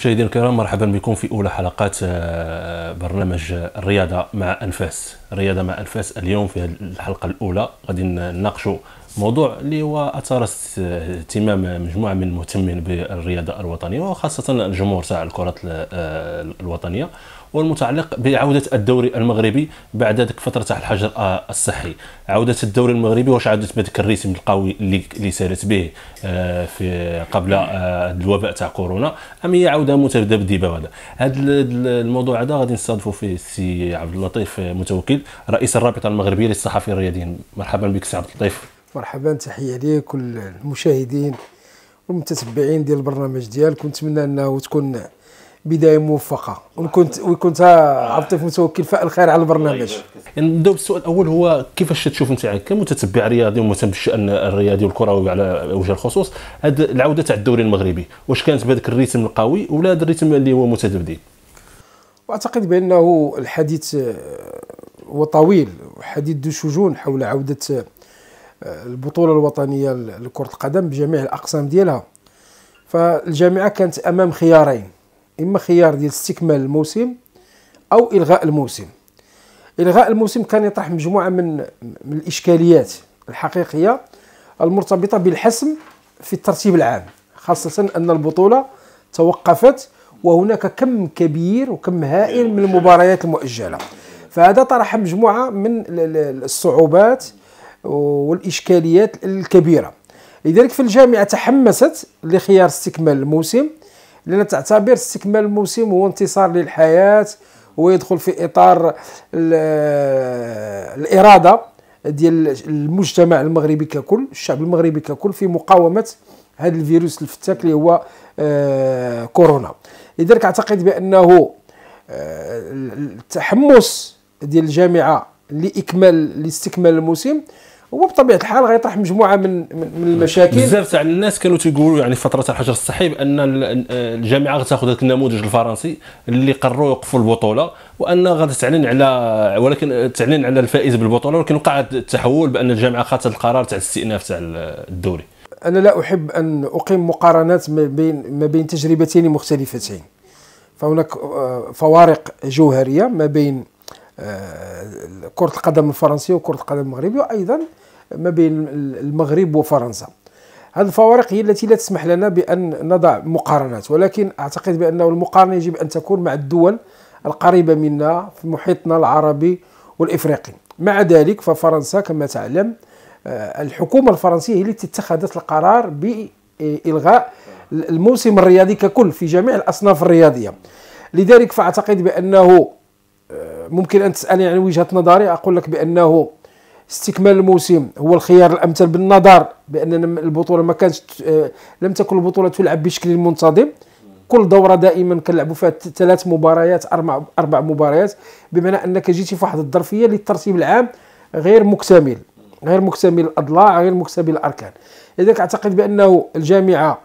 مشاهدينا الكرام مرحبا بكم في اولى حلقات آه، برنامج الرياضه مع انفاس الرياضه مع انفاس اليوم في الحلقه الاولى غادي نناقشوا موضوع اللي هو اثار اهتمام مجموعه من المهتمين بالرياضه الوطنيه وخاصه الجمهور تاع الكره آه، الوطنيه والمتعلق بعوده الدوري المغربي بعد ذيك الفتره تاع الحجر آه، الصحي عوده الدوري المغربي واش عادت بهذاك الريسم القوي اللي سارت به آه، في قبل آه، الوباء تاع كورونا ام هي عوده متذبذبه هذا هذا الموضوع هذا غادي نستضفوا فيه السي عبد اللطيف متوكل رئيس الرابطه المغربيه للصحفيين الرياضيين مرحبا بك سي عبد اللطيف مرحبا تحيه ليك المشاهدين والمتتبعين ديال البرنامج ديالك ونتمنى انه تكون بدايه موفقه وكنت وكنت عبد متوكل فاء الخير على البرنامج نبداو بالسؤال الاول هو كيفاش تشوف انت كمتتبع رياضي ومهتم بالشان الرياضي والكروي على وجه الخصوص هاد العوده تاع الدوري المغربي واش كانت بهذاك الريتم القوي ولا هذا الريتم اللي هو متذبذب واعتقد بانه الحديث آه، هو طويل وحديث ذو شجون حول عوده آه، البطوله الوطنيه لكره القدم بجميع الاقسام ديالها فالجامعه كانت امام خيارين اما خيار ديال استكمال الموسم او الغاء الموسم الغاء الموسم كان يطرح مجموعه من من الاشكاليات الحقيقيه المرتبطه بالحسم في الترتيب العام خاصه ان البطوله توقفت وهناك كم كبير وكم هائل من المباريات المؤجله فهذا طرح مجموعه من الصعوبات والاشكاليات الكبيره لذلك في الجامعه تحمست لخيار استكمال الموسم لأن تعتبر استكمال الموسم هو انتصار للحياة ويدخل في إطار الإرادة ديال المجتمع المغربي ككل الشعب المغربي ككل في مقاومة هذا الفيروس الفتاك اللي هو آه، كورونا لذلك أعتقد بأنه آه، التحمس ديال الجامعة لإكمال لاستكمال الموسم هو بطبيعه الحال غيطرح مجموعه من من المشاكل بزاف تاع الناس كانوا تيقولوا يعني فتره الحجر الصحي بان الجامعه غتاخذ هذاك النموذج الفرنسي اللي قرروا يوقفوا البطوله وان غادي تعلن على ولكن تعلن على الفائز بالبطوله ولكن وقع التحول بان الجامعه خاطت القرار تاع الاستئناف تاع الدوري انا لا احب ان اقيم مقارنات ما بين ما بين تجربتين مختلفتين فهناك آه، فوارق جوهريه ما بين آه، كرة القدم الفرنسية وكرة القدم المغربية وأيضا ما بين المغرب وفرنسا هذه الفوارق هي التي لا تسمح لنا بأن نضع مقارنات ولكن أعتقد بأنه المقارنة يجب أن تكون مع الدول القريبة منا في محيطنا العربي والإفريقي مع ذلك ففرنسا كما تعلم آه، الحكومة الفرنسية هي التي اتخذت القرار بإلغاء الموسم الرياضي ككل في جميع الأصناف الرياضية لذلك فأعتقد بأنه ممكن ان تسالني عن وجهه نظري اقول لك بانه استكمال الموسم هو الخيار الامثل بالنظر بان البطوله ما كانت آه، لم تكن البطوله تلعب بشكل منتظم كل دوره دائما كنلعبوا فيها ثلاث مباريات اربع اربع مباريات بمعنى انك جيتي في واحد الظرفيه للترتيب العام غير مكتمل غير مكتمل الاضلاع غير مكتمل الاركان لذلك اعتقد بانه الجامعه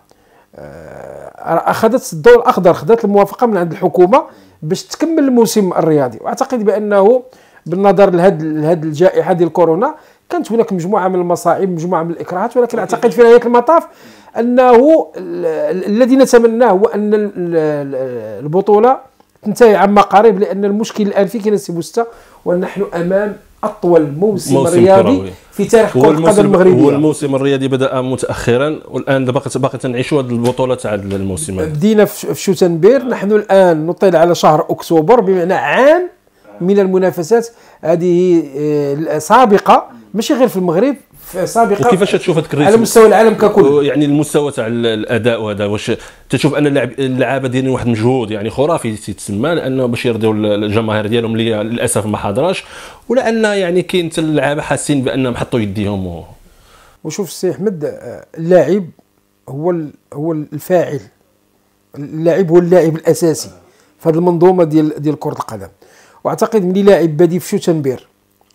آه، اخذت الضوء الاخضر اخذت الموافقه من عند الحكومه باش تكمل الموسم الرياضي واعتقد بانه بالنظر لهذه الجائحه ديال كورونا كانت هناك مجموعه من المصاعب مجموعه من الاكراهات ولكن اعتقد في نهايه المطاف انه الذي نتمناه هو ان البطوله تنتهي عما قريب لان المشكل الان في كلا سيبوستا ونحن امام اطول موسم, موسم رياضي كروي. في تاريخ كره القدم المغربيه هو الموسم الرياضي بدا متاخرا والان باقي باقي تنعيشوا هذه البطوله تاع الموسم بدينا في شوتنبير نحن الان نطيل على شهر اكتوبر بمعنى عام من المنافسات هذه آه، سابقه ماشي غير في المغرب سابقه وكيفاش تشوف هذاك على مستوى العالم ككل يعني المستوى تاع الاداء وهذا واش تشوف ان اللعابه ديالهم يعني واحد المجهود يعني خرافي تسمى لانه باش يرضيو الجماهير ديالهم اللي للاسف ما حضراش ولا ان يعني كاين حتى اللعابه حاسين بانهم حطوا يديهم و... وشوف السي احمد اللاعب هو هو الفاعل اللاعب هو اللاعب الاساسي في هذه المنظومه ديال ديال كره القدم واعتقد ملي لاعب بادي في شو تنبير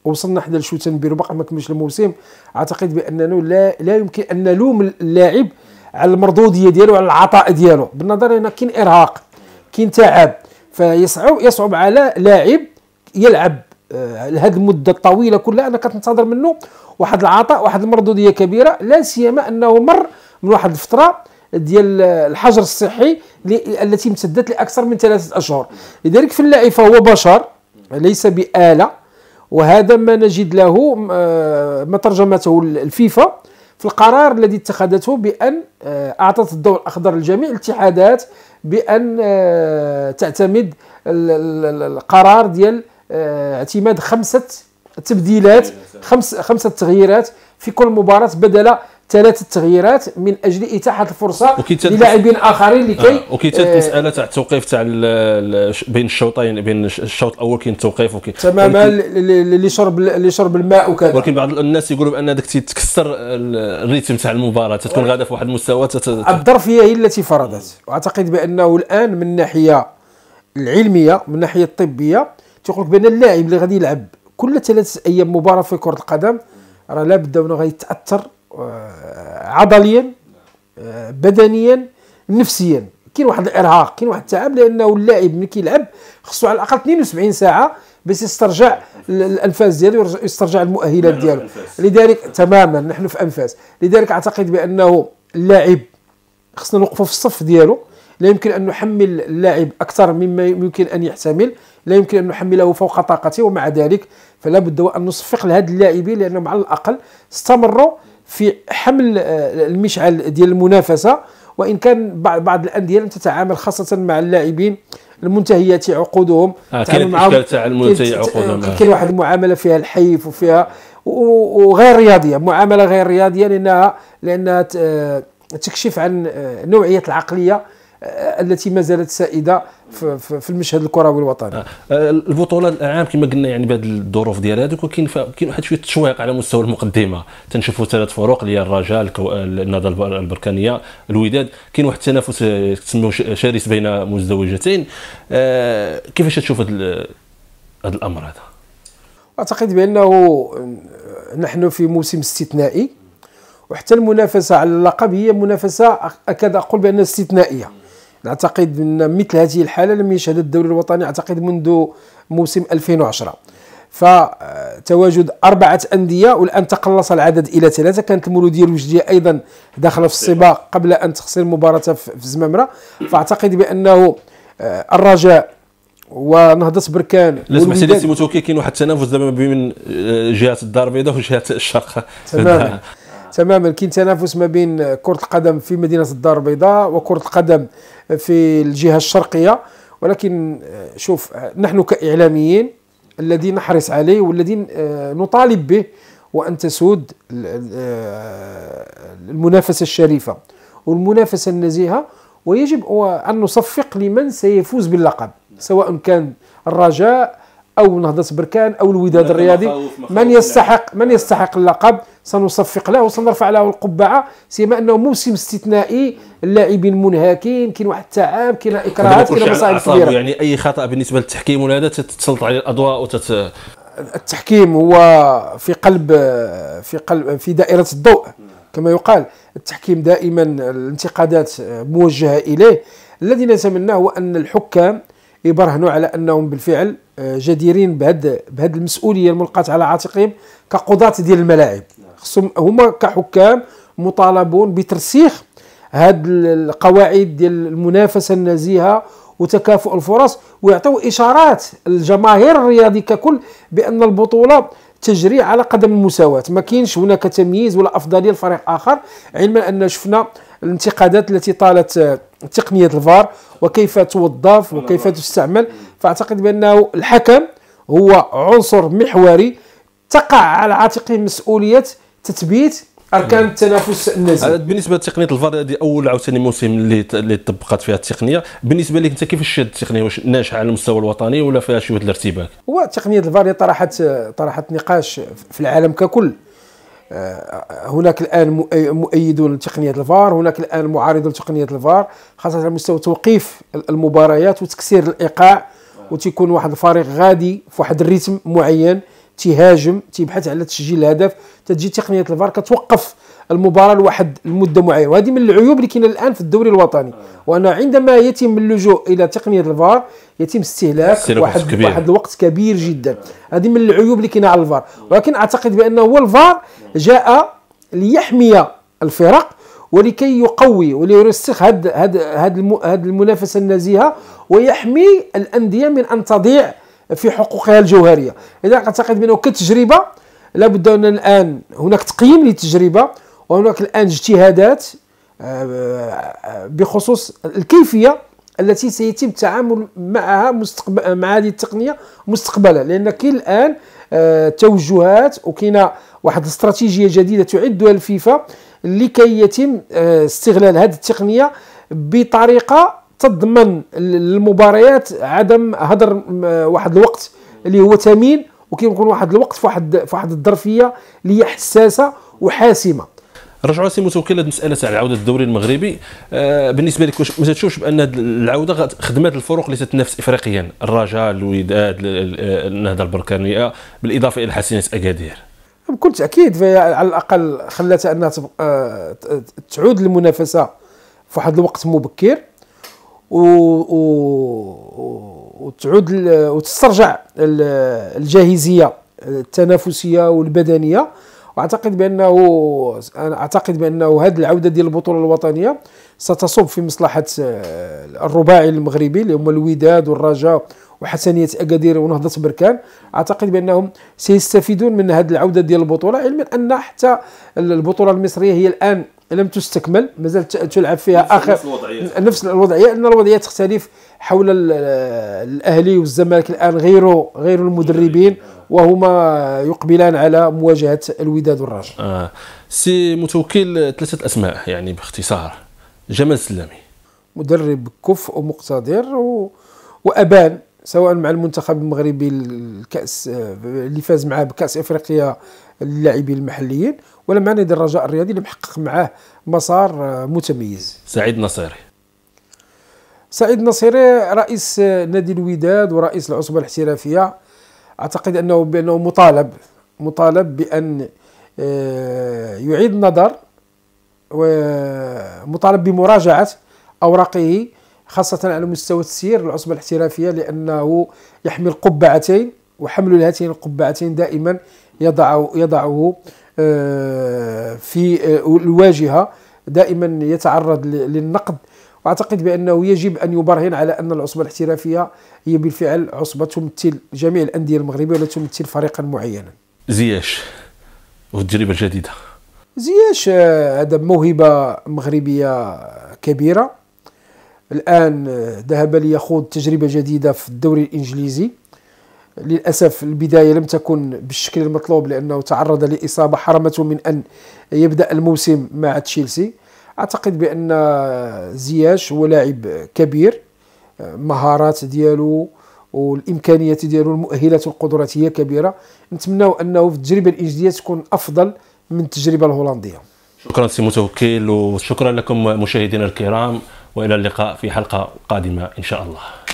وصلنا حدا لشوتان برباق ما كملش الموسم اعتقد باننا لا لا يمكن ان نلوم اللاعب على المردوديه ديالو على العطاء ديالو بالنظر هنا كاين ارهاق كاين تعب فيصعب يصعب على لاعب يلعب آه، لهذ المده الطويله كلها انا كنتنتظر منه واحد العطاء واحد المردوديه كبيره لا سيما انه مر من واحد الفتره ديال الحجر الصحي التي امتدت لاكثر من ثلاثه اشهر لذلك في اللاعب فهو بشر ليس باله وهذا ما نجد له آه، ما ترجمته الفيفا في القرار الذي اتخذته بان آه، اعطت الضوء الاخضر لجميع الاتحادات بان آه، تعتمد القرار ديال اعتماد خمسه تبديلات خمس خمسه تغييرات في كل مباراه بدل ثلاث تغييرات من اجل اتاحه الفرصه للاعبين اخرين لكي آه. وكيتات المساله آه تاع التوقيف تاع بين الشوطين بين الشوط الاول كاين توقيف وكي تماما لشرب لشرب الماء وكذا ولكن بعض الناس يقولوا بان هذاك تيتكسر الريتم تاع المباراه تكون غاده في واحد المستوى الظرفيه هي التي فرضت واعتقد بانه الان من الناحيه العلميه من الناحيه الطبيه تيقول لك بان اللاعب اللي غادي يلعب كل ثلاثه ايام مباراه في كره القدم راه لابد انه غيتاثر آه، عضليا آه، بدنيا نفسيا كاين واحد الارهاق كاين واحد التعب لانه اللاعب ملي كيلعب خصو على الاقل 72 ساعه باش يسترجع الانفاس ديالو ويسترجع المؤهلات ديالو لذلك تماما نحن في انفاس لذلك اعتقد بانه اللاعب خصنا نوقفوا في الصف ديالو لا يمكن ان نحمل اللاعب اكثر مما يمكن ان يحتمل لا يمكن ان نحمله فوق طاقته ومع ذلك فلا بد وان نصفق لهاد اللاعبين لانهم على الاقل استمروا في حمل آه، المشعل ديال المنافسه وان كان بعض الانديه لم تتعامل خاصه مع اللاعبين المنتهيات عقودهم آه كاين تاع المنتهي آه، عقودهم آه. كاين واحد المعامله فيها الحيف وفيها وغير رياضيه معامله غير رياضيه لانها لانها تكشف عن نوعيه العقليه التي ما زالت سائده في, في المشهد الكروي الوطني آه،, آه. البطوله العام كما قلنا يعني بهذه الظروف ديال هذوك كاين كاين واحد شويه تشويق على مستوى المقدمه تنشوفوا ثلاث فرق اللي هي الرجاء الكو... النهضه البركانيه الوداد كاين واحد التنافس آه، تسموه شرس بين مزدوجتين آه كيفاش تشوف هذا الامر هذا اعتقد بانه نحن في موسم استثنائي وحتى المنافسه على اللقب هي منافسه اكاد اقول بانها استثنائيه نعتقد أن مثل هذه الحالة لم يشهدها الدوري الوطني أعتقد منذ موسم 2010 فتواجد أربعة أندية والآن تقلص العدد إلى ثلاثة كانت المولودية الوجدية أيضا داخلة في السباق قبل أن تخسر المباراه في زمامره فأعتقد بأنه آه، الرجاء ونهضه بركان لازم سمحتي لي سي متوكي كاين واحد التنافس دابا بين آه، جهه الدار البيضاء وجهه الشرق تمام تماما كاين تنافس ما بين كره القدم في مدينه الدار البيضاء وكره القدم في الجهه الشرقيه ولكن آه، شوف آه، نحن كاعلاميين الذي نحرص عليه والذي آه، نطالب به وان تسود المنافسه الشريفه والمنافسه النزيهه ويجب ان نصفق لمن سيفوز باللقب سواء كان الرجاء او نهضه بركان او الوداد الرياضي من يستحق من يستحق اللقب سنصفق له وسنرفع له القبعه سيما انه موسم استثنائي اللاعبين منهكين كاين واحد التعب كاين اكراهات كاين مصاعب كبيره يعني اي خطا بالنسبه للتحكيم ولا هذا تتسلط عليه الاضواء وتت التحكيم هو في قلب في قلب في دائره الضوء كما يقال التحكيم دائما الانتقادات موجهه اليه الذي نتمناه هو ان الحكام يبرهنوا على انهم بالفعل آه، جديرين بهذه بهذه المسؤوليه الملقاه على عاتقهم كقضاة ديال الملاعب نعم. خصهم هما كحكام مطالبون بترسيخ هذه القواعد ديال المنافسه النزيهه وتكافؤ الفرص ويعطيو اشارات الجماهير الرياضي ككل بان البطوله تجري على قدم المساواه ما كاينش هناك تمييز ولا افضليه لفريق اخر علما ان شفنا الانتقادات التي طالت آه، تقنيه الفار وكيف توظف وكيف تستعمل فاعتقد بانه الحكم هو عنصر محوري تقع على عاتقه مسؤوليه تثبيت اركان التنافس النزيه أه، بالنسبه لتقنيه الفار هذه اول عاوتاني موسم اللي اللي طبقت فيها التقنيه بالنسبه لك انت كيفاش شاد التقنيه واش ناجحه على المستوى الوطني ولا فيها شويه الارتباك هو تقنيه الفار طرحت طرحت نقاش في العالم ككل آه، هناك الان مؤيدون لتقنيه الفار هناك الان معارضون لتقنيه الفار خاصه على مستوى توقيف المباريات وتكسير الايقاع وتيكون واحد الفريق غادي في واحد الريتم معين تيهاجم تيبحث على تسجيل الهدف تجي تقنيه الفار كتوقف المباراه لواحد المده معينه وهذه من العيوب اللي كاينه الان في الدوري الوطني وان عندما يتم اللجوء الى تقنيه الفار يتم استهلاك واحد كبير. واحد الوقت كبير جدا هذه من العيوب اللي كاينه على الفار ولكن اعتقد بان هو الفار جاء ليحمي الفرق ولكي يقوي وليرسخ هاد هاد هاد, هاد المنافسه النزيهه ويحمي الانديه من ان تضيع في حقوقها الجوهريه اذا اعتقد بانه كتجربه لابد ان الان هناك تقييم للتجربه وهناك الآن اجتهادات آه، آه، بخصوص الكيفية التي سيتم التعامل معها مستقبل مع هذه التقنية مستقبلا لأن كاين الآن آه، توجهات وكاين واحد الاستراتيجية جديدة تعدها الفيفا لكي يتم استغلال هذه التقنية بطريقة تضمن المباريات عدم هدر واحد الوقت اللي هو ثمين وكيكون واحد الوقت في واحد في واحد الظرفيه اللي هي حساسه وحاسمه رجعوا سي متوكل المساله تاع العوده الدوري المغربي آه بالنسبه لك واش ما تشوفش بان العوده خدمات الفرق اللي تتنافس افريقيا الرجاء الوداد النهضه البركانيه بالاضافه الى حسينه اكادير بكل تاكيد فهي على الاقل خلاتها انها آه، تعود للمنافسه في واحد الوقت مبكر و, و... وتعود وتسترجع الجاهزيه التنافسيه والبدنيه واعتقد بانه انا اعتقد بانه هذه العوده ديال البطوله الوطنيه ستصب في مصلحه آه، الرباعي المغربي اللي هما الوداد والرجاء وحسنيه اكادير ونهضه بركان اعتقد بانهم سيستفيدون من هذه العوده ديال البطوله علما ان حتى البطوله المصريه هي الان لم تستكمل مازال تلعب فيها اخر نفس الوضعيه نفس الوضعيه ان الوضعيه تختلف حول آه، الاهلي والزمالك الان غيروا غير المدربين وهما يقبلان على مواجهه الوداد والرجاء آه. سي متوكل ثلاثه اسماء يعني باختصار جمال سلامي مدرب كفء ومقتدر و... وابان سواء مع المنتخب المغربي الكاس اللي فاز معاه بكاس افريقيا للاعبين المحليين ولا مع نادي الرجاء الرياضي اللي محقق معاه مسار متميز سعيد نصيري سعيد نصيري رئيس نادي الوداد ورئيس العصبه الاحترافيه اعتقد انه بانه مطالب مطالب بان آه، يعيد النظر ومطالب بمراجعه اوراقه خاصه على مستوى تسيير العصبه الاحترافيه لانه يحمل قبعتين وحمل هاتين القبعتين دائما يضع يضعه آه، في آه، الواجهه دائما يتعرض للنقد واعتقد بانه يجب ان يبرهن على ان العصبه الاحترافيه هي بالفعل عصبه تمثل جميع الانديه المغربيه ولا تمثل فريقا معينا. زياش والتجربه الجديده. زياش آه، هذا موهبه مغربيه كبيره الان آه، ذهب ليخوض تجربه جديده في الدوري الانجليزي للاسف البدايه لم تكن بالشكل المطلوب لانه تعرض لاصابه حرمته من ان يبدا الموسم مع تشيلسي اعتقد بان زياش هو لاعب كبير المهارات ديالو والامكانيات ديالو المؤهلات والقدرات هي كبيره نتمنوا انه في التجربه الاجديه تكون افضل من التجربه الهولنديه شكرا سي متوكل وشكرا لكم مشاهدينا الكرام والى اللقاء في حلقه قادمه ان شاء الله